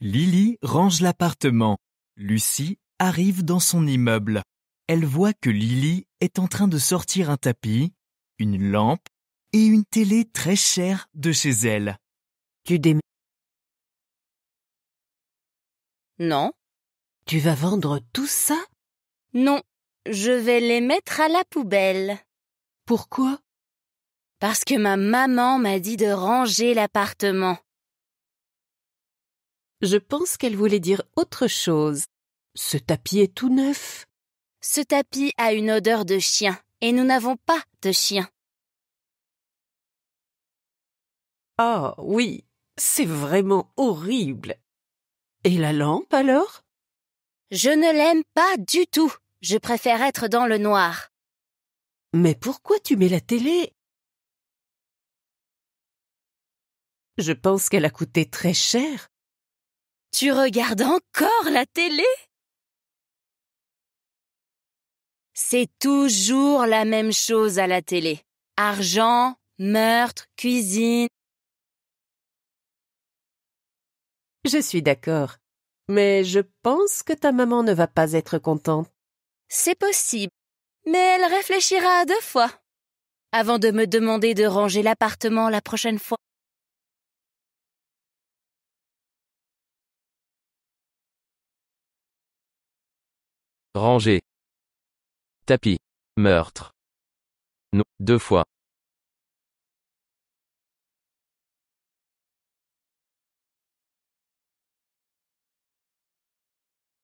Lily range l'appartement. Lucie arrive dans son immeuble. Elle voit que Lily est en train de sortir un tapis, une lampe et une télé très chère de chez elle. Tu dé... Non. Tu vas vendre tout ça Non, je vais les mettre à la poubelle. Pourquoi Parce que ma maman m'a dit de ranger l'appartement. Je pense qu'elle voulait dire autre chose. Ce tapis est tout neuf. Ce tapis a une odeur de chien, et nous n'avons pas de chien. Ah oh, oui, c'est vraiment horrible. Et la lampe alors Je ne l'aime pas du tout. Je préfère être dans le noir. Mais pourquoi tu mets la télé Je pense qu'elle a coûté très cher. Tu regardes encore la télé C'est toujours la même chose à la télé. Argent, meurtre, cuisine. Je suis d'accord. Mais je pense que ta maman ne va pas être contente. C'est possible. Mais elle réfléchira deux fois. Avant de me demander de ranger l'appartement la prochaine fois. Ranger. Tapis. Meurtre. Nous, deux fois.